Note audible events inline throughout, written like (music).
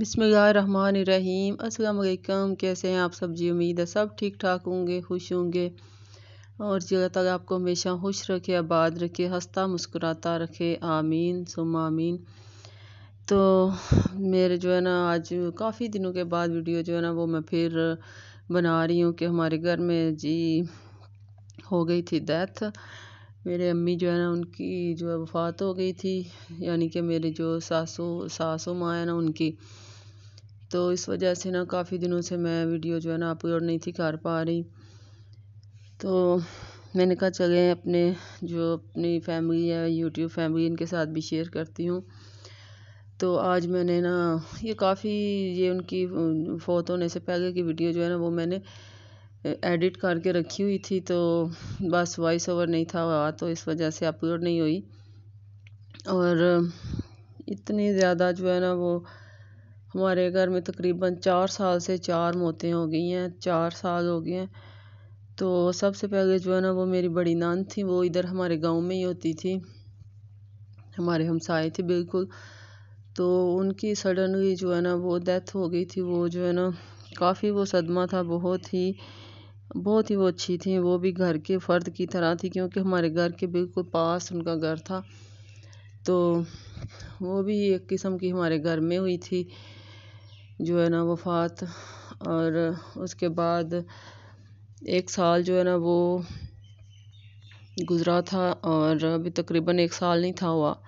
अस्सलाम वालेकुम कैसे हैं आप सब जी उम्मीद है सब ठीक ठाक होंगे खुश होंगे और जगह तक आपको हमेशा खुश रखे आबाद रखे हंसता मुस्कुराता रखे आमीन सुम आमीन तो मेरे जो है ना आज काफ़ी दिनों के बाद वीडियो जो है ना वो मैं फिर बना रही हूँ कि हमारे घर में जी हो गई थी डेथ मेरे अम्मी जो है ना उनकी जो है वफ़ात हो गई थी यानी कि मेरे जो सासू सासू माँ है ना उनकी तो इस वजह से ना काफ़ी दिनों से मैं वीडियो जो है ना अपलोड नहीं थी कर पा रही तो मैंने कहा चले अपने जो अपनी फैमिली है यूट्यूब फैमिली इनके साथ भी शेयर करती हूँ तो आज मैंने ना ये काफ़ी ये उनकी फ़ौत होने से पहले की वीडियो जो है ना वो मैंने एडिट करके रखी हुई थी तो बस वॉइस ओवर नहीं था हुआ तो इस वजह से अपलोड नहीं हुई और इतनी ज़्यादा जो है ना वो हमारे घर में तकरीबन चार साल से चार मौतें हो गई हैं चार साल हो गए हैं तो सबसे पहले जो है ना वो मेरी बड़ी नान थी वो इधर हमारे गांव में ही होती थी हमारे हमसाए थे बिल्कुल तो उनकी सडनली जो है ना वो डेथ हो गई थी वो जो है ना काफ़ी वो सदमा था बहुत ही बहुत ही वो अच्छी थी वो भी घर के फ़र्द की तरह थी क्योंकि हमारे घर के बिल्कुल पास उनका घर था तो वो भी एक किस्म की हमारे घर में हुई थी जो है ना वफ़ात और उसके बाद एक साल जो है ना वो गुज़रा था और अभी तकरीबन एक साल नहीं था हुआ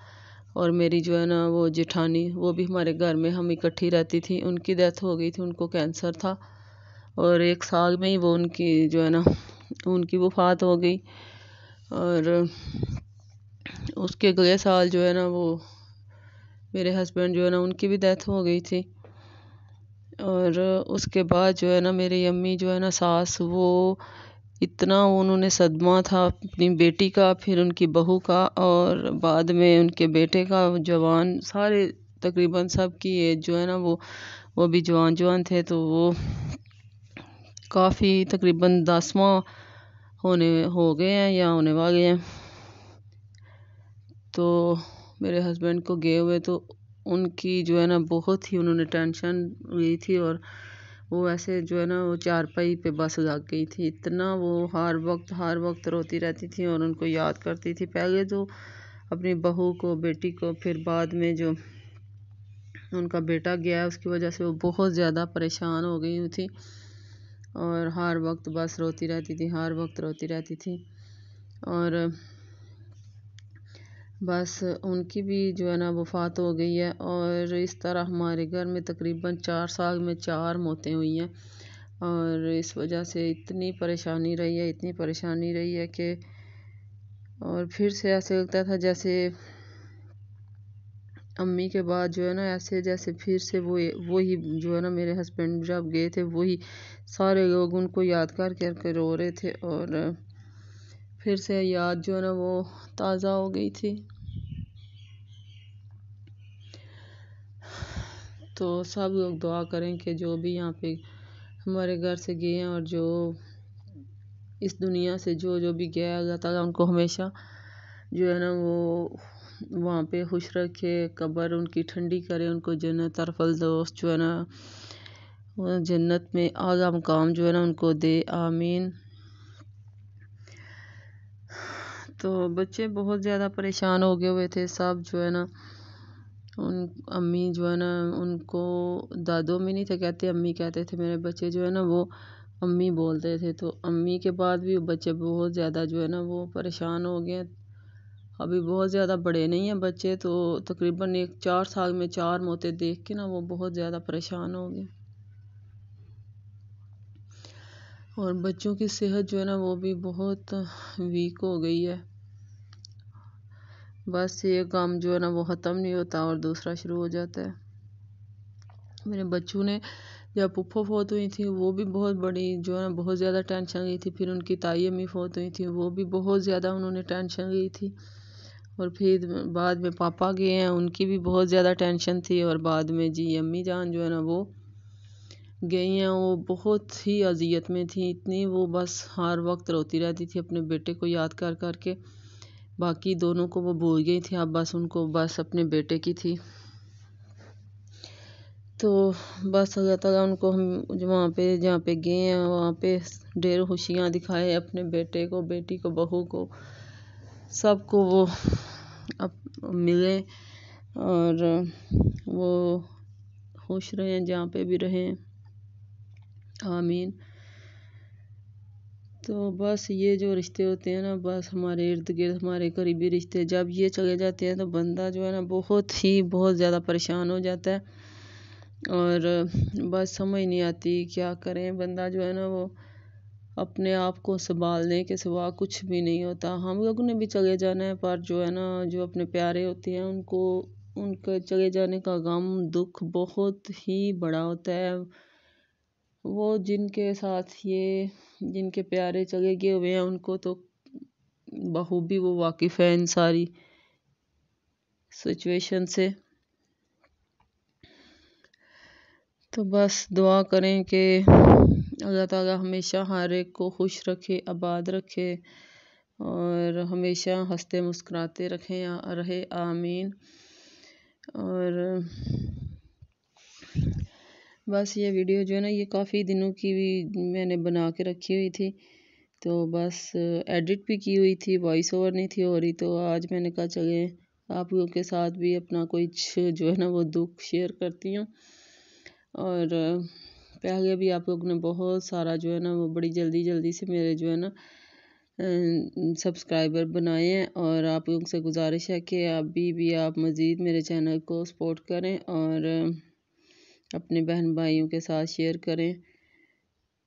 और मेरी जो है ना वो जेठानी वो भी हमारे घर में हम इकट्ठी रहती थी उनकी डेथ हो गई थी उनको कैंसर था और एक साल में ही वो उनकी जो है ना उनकी वफ़ात हो गई और उसके अगले साल जो है ना वो मेरे हस्बैंड जो है ना उनकी भी डेथ हो गई थी और उसके बाद जो है ना मेरी अम्मी जो है ना सास वो इतना उन्होंने सदमा था अपनी बेटी का फिर उनकी बहू का और बाद में उनके बेटे का जवान सारे तकरीबन सब की एज जो है ना वो वो भी जवान जवान थे तो वो काफ़ी तकरीबन दसवां होने हो गए हैं या होने वाले हैं तो मेरे हस्बैंड को गए हुए तो उनकी जो है ना बहुत ही उन्होंने टेंशन ली थी और वो ऐसे जो है ना वो चारपाई पे बस लग गई थी इतना वो हर वक्त हर वक्त रोती रहती थी और उनको याद करती थी पहले तो अपनी बहू को बेटी को फिर बाद में जो उनका बेटा गया उसकी वजह से वो बहुत ज़्यादा परेशान हो गई थी और हर वक्त बस रोती रहती थी हर वक्त रोती रहती थी और बस उनकी भी जो है ना वफ़ात हो गई है और इस तरह हमारे घर में तकरीबन चार साल में चार मौतें हुई हैं और इस वजह से इतनी परेशानी रही है इतनी परेशानी रही है कि और फिर से ऐसे लगता था जैसे अम्मी के बाद जो है ना ऐसे जैसे फिर से वो वही जो है ना मेरे हस्बैंड जब गए थे वही सारे लोग उनको याद कर करके रो रहे थे और फिर से याद जो है ना वो ताज़ा हो गई थी तो सब लोग दुआ करें कि जो भी यहाँ पे हमारे घर से गए हैं और जो इस दुनिया से जो जो भी गया अल्लाह ताला उनको हमेशा जो है ना वो वहाँ पर खुश रखे कब्र उनकी ठंडी करे उनको जन्नत और दोस्त जो है ना जन्नत में आला मुकाम जो है ना उनको दे आमीन तो बच्चे बहुत ज़्यादा परेशान हो गए हुए थे सब जो है ना उन अम्मी जो है ना उनको दादो में नहीं थे कहते अम्मी कहते थे मेरे बच्चे जो है ना वो अम्मी बोलते थे तो अम्मी के बाद भी बच्चे बहुत ज़्यादा जो है ना वो परेशान हो गए अभी बहुत ज़्यादा बड़े नहीं हैं बच्चे तो तकरीबन एक चार साल में चार मोते देख के ना वो बहुत ज़्यादा परेशान हो गए और बच्चों की सेहत जो है ना वो भी बहुत वीक हो गई है बस ये काम जो है ना वो ख़त्म नहीं होता और दूसरा शुरू हो जाता है मेरे बच्चों ने जब पुप्पो फोत हुई थी वो भी बहुत बड़ी जो है बहुत ज़्यादा टेंशन ली थी फिर उनकी ताई अम्मी फोत हुई थी वो भी बहुत ज़्यादा उन्होंने टेंशन ली थी और फिर बाद में पापा गए हैं उनकी भी बहुत ज़्यादा टेंशन थी और बाद में जी अम्मी जान जो है ना वो गई हैं वो बहुत ही अजियत में थी इतनी वो बस हर वक्त रोती रहती थी अपने बेटे को याद कर कर के बाकी दोनों को वो भूल गई थी अब बस उनको बस अपने बेटे की थी तो बस अल्लाह ताला उनको हम वहाँ पे जहाँ पे गए हैं वहाँ पे ढेर खुशियाँ दिखाए अपने बेटे को बेटी को बहू को सबको वो अप मिले और वो खुश रहें जहाँ पे भी रहें आमीन तो बस ये जो रिश्ते होते हैं ना बस हमारे इर्द गिर्द हमारे करीबी रिश्ते जब ये चले जाते हैं तो बंदा जो है ना बहुत ही बहुत ज़्यादा परेशान हो जाता है और बस समझ नहीं आती क्या करें बंदा जो है ना वो अपने आप को संभालने के सिवा कुछ भी नहीं होता हम लोगों ने भी चले जाना है पर जो है ना जो अपने प्यारे होते हैं उनको उनके चले जाने का गम दुख बहुत ही बड़ा होता है वो जिनके साथ ये जिनके प्यारे चले गए हुए हैं उनको तो बहूबी वो वाकिफ़ है इन सारी सिचुएशन से तो बस दुआ करें कि अल्लाह ताला हमेशा हर एक को खुश रखे आबाद रखे और हमेशा हंसते मुस्कुराते रखें रहे आमीन और बस ये वीडियो जो है ना ये काफ़ी दिनों की भी मैंने बना के रखी हुई थी तो बस एडिट भी की हुई थी वॉइस ओवर नहीं थी हो रही तो आज मैंने कहा चले आप लोगों के साथ भी अपना कुछ जो है ना वो दुख शेयर करती हूँ और पे गया भी आप लोग ने बहुत सारा जो है ना वो बड़ी जल्दी जल्दी से मेरे जो है ना सब्सक्राइबर बनाए हैं और आप लोगों से गुजारिश है कि अभी भी आप मज़ीद मेरे चैनल को सपोर्ट करें और अपने बहन भाइयों के साथ शेयर करें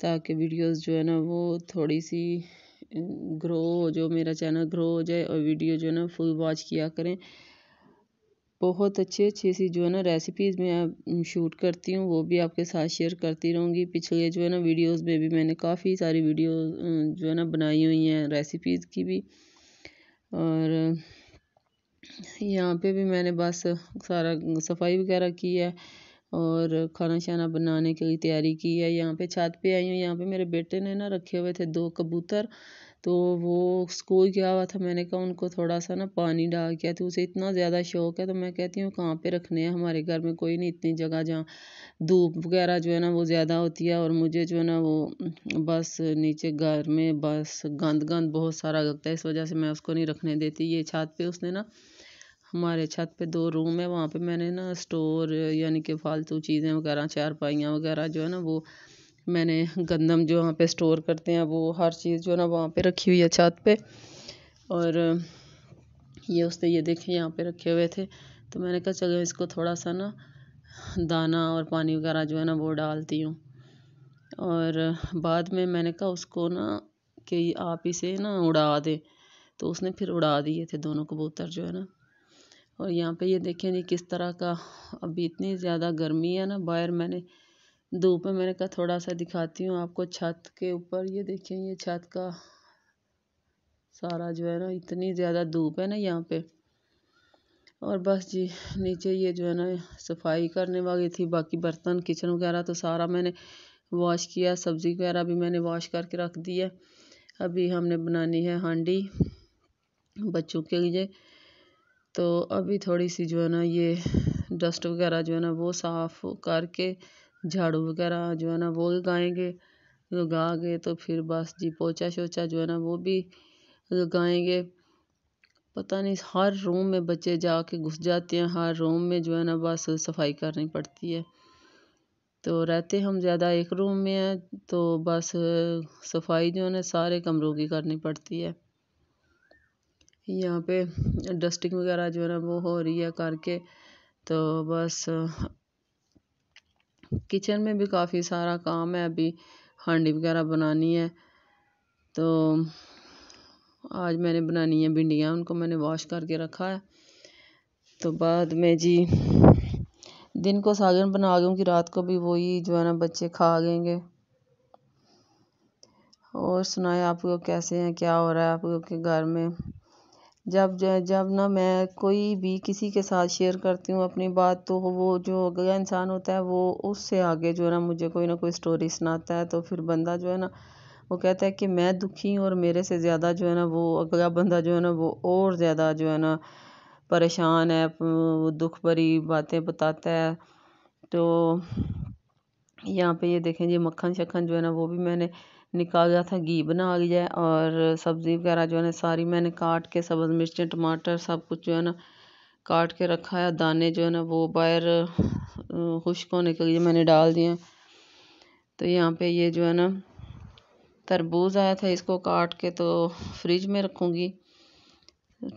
ताकि वीडियोस जो है ना वो थोड़ी सी ग्रो हो जो मेरा चैनल ग्रो हो जाए और वीडियो जो है ना फुल वॉच किया करें बहुत अच्छी अच्छी सी जो है ना रेसिपीज़ मैं शूट करती हूँ वो भी आपके साथ शेयर करती रहूँगी पिछले जो है ना वीडियोस में भी मैंने काफ़ी सारी वीडियो जो है ना बनाई हुई हैं रेसिपीज़ की भी और यहाँ पे भी मैंने बस सारा सफाई वगैरह की है और खाना शाना बनाने के लिए तैयारी की है यहाँ पे छत पे आई हूँ यहाँ पे मेरे बेटे ने ना रखे हुए थे दो कबूतर तो वो स्कूल गया हुआ था मैंने कहा उनको थोड़ा सा ना पानी डाल किया तो उसे इतना ज़्यादा शौक है तो मैं कहती हूँ कहाँ पे रखने हैं हमारे घर में कोई नहीं इतनी जगह जहाँ धूप वगैरह जो है ना वो ज़्यादा होती है और मुझे जो है ना वो बस नीचे घर में बस गंद गंद बहुत सारा लगता है इस वजह से मैं उसको नहीं रखने देती ये छत पर उसने ना हमारे छत पे दो रूम है वहाँ पे मैंने ना स्टोर यानी कि फालतू चीज़ें वगैरह चारपाइयाँ वगैरह जो है ना वो मैंने गंदम जो वहाँ पे स्टोर करते हैं वो हर चीज़ जो है ना वहाँ पे रखी हुई है छत पे और ये उसने ये देखे यहाँ पे रखे हुए थे तो मैंने कहा चलो इसको थोड़ा सा ना दाना और पानी वगैरह जो है ना वो डालती हूँ और बाद में मैंने कहा उसको ना कि आप इसे ना उड़ा दें तो उसने फिर उड़ा दिए थे दोनों कबूतर जो है ना और यहाँ पे ये देखें नहीं किस तरह का अभी इतनी ज़्यादा गर्मी है ना बाहर मैंने धूप में मैंने कहा थोड़ा सा दिखाती हूँ आपको छत के ऊपर ये देखिए ये छत का सारा जो है ना इतनी ज़्यादा धूप है ना यहाँ पे और बस जी नीचे ये जो है ना सफाई करने वाली थी बाकी बर्तन किचन वगैरह तो सारा मैंने वॉश किया सब्ज़ी वगैरह भी मैंने वॉश करके रख दी है अभी हमने बनानी है हांडी बच्चों के लिए तो अभी थोड़ी सी जो है ना ये डस्ट वगैरह जो है ना वो साफ़ करके झाड़ू वगैरह जो है ना वो लगाएंगे लगा तो के तो फिर बस जी पोचा शोचा जो है ना वो भी लगाएंगे तो पता नहीं हर रूम में बच्चे जाके घुस जाते हैं हर रूम में जो है ना बस सफाई करनी पड़ती है तो रहते हम ज़्यादा एक रूम में हैं तो बस सफाई जो है ना सारे कमरों की करनी पड़ती है यहाँ पे डस्टिंग वगैरह जो है ना वो हो रही है करके तो बस किचन में भी काफ़ी सारा काम है अभी हांडी वगैरह बनानी है तो आज मैंने बनानी है भिंडियाँ उनको मैंने वॉश करके रखा है तो बाद में जी दिन को सागन बना कि रात को भी वही जो है ना बच्चे खा गएंगे और सुनाए आप लोग कैसे हैं क्या हो रहा है आप लोग के घर में जब जब ना मैं कोई भी किसी के साथ शेयर करती हूँ अपनी बात तो वो जो अगला इंसान होता है वो उससे आगे जो है ना मुझे कोई ना कोई स्टोरी सुनाता है तो फिर बंदा जो है ना वो कहता है कि मैं दुखी हूँ और मेरे से ज़्यादा जो है ना वो अगला बंदा जो है ना वो और ज़्यादा जो है ना परेशान है वो दुख भरी बातें बताता है तो यहाँ पे ये देखें ये मक्खन शक्खन जो है ना वो भी मैंने निकाल गया था घी बना लिया और सब्ज़ी वगैरह जो है ना सारी मैंने काट के सब्ज़ मिर्चें टमाटर सब कुछ जो है ना काट के रखा है दाने जो है ना वो बाहर खुश्क होने के लिए मैंने डाल दिए तो यहाँ पे ये जो है ना तरबूज आया था इसको काट के तो फ्रिज में रखूँगी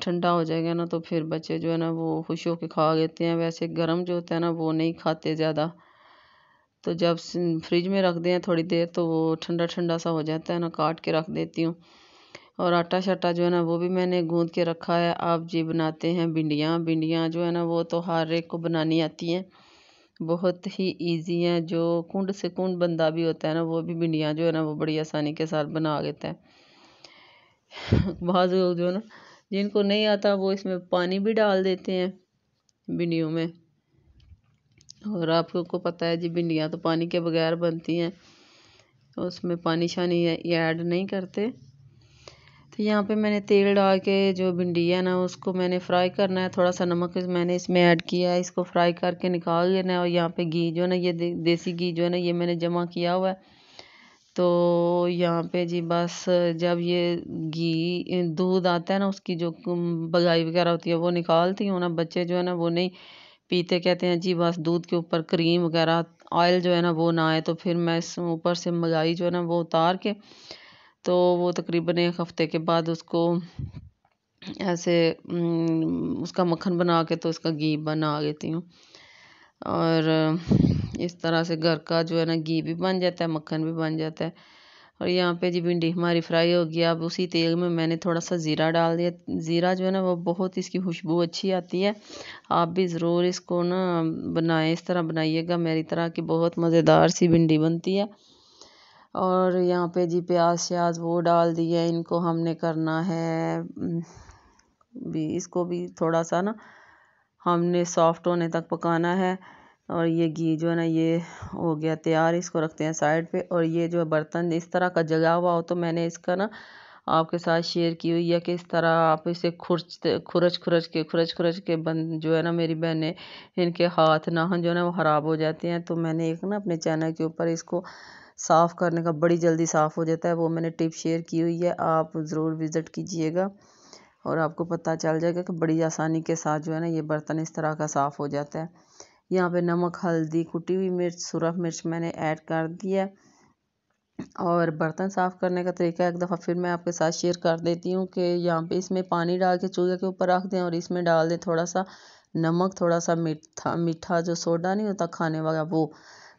ठंडा हो जाएगा ना तो फिर बच्चे जो है ना वो खुश होकर खा लेते हैं वैसे गर्म जो होता है ना वो नहीं खाते ज़्यादा तो जब फ्रिज में रख दें थोड़ी देर तो वो ठंडा ठंडा सा हो जाता है ना काट के रख देती हूँ और आटा शाटा जो है ना वो भी मैंने गूँद के रखा है आप जी बनाते हैं भिंडियाँ भिंडियाँ जो है ना वो तो हर एक को बनानी आती हैं बहुत ही ईजी हैं जो कुंड से कुंड बंदा भी होता है ना वो भी भिंडियाँ जो है ना वो बड़ी आसानी के साथ बना देता है (laughs) बाज़ लोग जो है ना जिनको नहीं आता वो इसमें पानी भी डाल देते हैं भिंडियों में और आपको पता है जी भिंडियाँ तो पानी के बगैर बनती हैं तो उसमें पानी शानी ऐड नहीं करते तो यहाँ पे मैंने तेल डाल के जो भिंडी है ना उसको मैंने फ्राई करना है थोड़ा सा नमक मैंने इसमें ऐड किया है इसको फ्राई करके निकाल लेना है और यहाँ पे घी जो है ना ये दे, देसी घी जो है ना ये मैंने जमा किया हुआ है तो यहाँ पे जी बस जब ये घी दूध आता है ना उसकी जो बगाई वगैरह होती है वो निकालती हूँ ना बच्चे जो है ना वो नहीं पीते कहते हैं जी बस दूध के ऊपर क्रीम वगैरह ऑयल जो है ना वो ना आए तो फिर मैं इस ऊपर से मलाई जो है ना वो उतार के तो वो तकरीबन एक हफ़्ते के बाद उसको ऐसे उसका मक्खन बना के तो उसका घी बना लेती हूँ और इस तरह से घर का जो है ना घी भी बन जाता है मक्खन भी बन जाता है और यहाँ पे जी भिंडी हमारी फ्राई हो गई अब उसी तेल में मैंने थोड़ा सा ज़ीरा डाल दिया ज़ीरा जो है ना वो बहुत इसकी खुशबू अच्छी आती है आप भी ज़रूर इसको ना बनाएं इस तरह बनाइएगा मेरी तरह की बहुत मज़ेदार सी भिंडी बनती है और यहाँ पे जी प्याज श्याज वो डाल दिए इनको हमने करना है भी इसको भी थोड़ा सा ना हमने सॉफ्ट होने तक पकाना है और ये घी जो है ना ये हो गया तैयार इसको रखते हैं साइड पे और ये जो बर्तन इस तरह का जगा हुआ हो तो मैंने इसका ना आपके साथ शेयर की हुई है कि इस तरह आप इसे खुरच खुरच खुरच के खुरच खुरच के बंद जो है ना मेरी बहनें इनके हाथ नाहन जो है ना वो ख़राब हो जाते हैं तो मैंने एक ना अपने चैनल के ऊपर इसको साफ़ करने का बड़ी जल्दी साफ़ हो जाता है वो मैंने टिप शेयर की हुई है आप ज़रूर विज़िट कीजिएगा और आपको पता चल जाएगा कि बड़ी आसानी के साथ जो है ना ये बर्तन इस तरह का साफ़ हो जाता है यहाँ पे नमक हल्दी कुटी हुई मिर्च सूरख मिर्च मैंने ऐड कर दिया और बर्तन साफ़ करने का तरीका एक दफ़ा फिर मैं आपके साथ शेयर कर देती हूँ कि यहाँ पे इसमें पानी डाल के चूल्हे के ऊपर रख दें और इसमें डाल दें थोड़ा सा नमक थोड़ा सा मीठा मीठा जो सोडा नहीं होता खाने वाला वो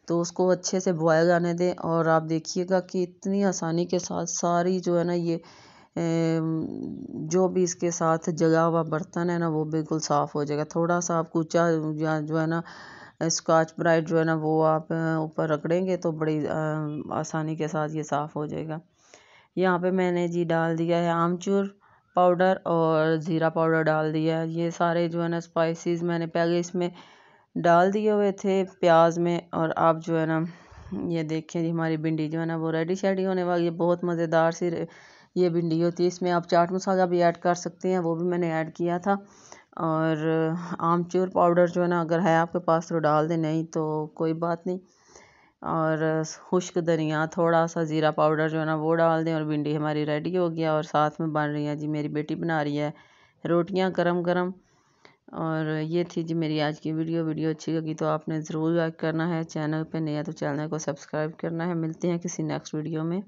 तो उसको अच्छे से बॉयल आने दें और आप देखिएगा कि इतनी आसानी के साथ सारी जो है ना ये जो भी इसके साथ जगा हुआ बर्तन है ना वो बिल्कुल साफ़ हो जाएगा थोड़ा सा आप कूचा या जो है ना स्कॉच ब्राइट जो है ना वो आप ऊपर रगड़ेंगे तो बड़ी आसानी के साथ ये साफ़ हो जाएगा यहाँ पे मैंने जी डाल दिया है आमचूर पाउडर और ज़ीरा पाउडर डाल दिया है ये सारे जो है ना स्पाइसेस मैंने पहले इसमें डाल दिए हुए थे प्याज में और आप जो है ना ये देखें जी हमारी भिंडी जो है ना वो रेडी शेडी होने वाली है बहुत मज़ेदार सी ये भिंडी होती है इसमें आप चाट मसाला भी ऐड कर सकते हैं वो भी मैंने ऐड किया था और आमचूर पाउडर जो है ना अगर है आपके पास तो डाल दें नहीं तो कोई बात नहीं और खुश्क धनिया थोड़ा सा ज़ीरा पाउडर जो है ना वो डाल दें और भिंडी हमारी रेडी हो गया और साथ में बन रही है जी मेरी बेटी बना रही है रोटियां गरम गरम और ये थी जी मेरी आज की वीडियो वीडियो अच्छी लगी तो आपने ज़रूर लाइक करना है चैनल पे नया तो चैनल को सब्सक्राइब करना है मिलते हैं किसी नेक्स्ट वीडियो में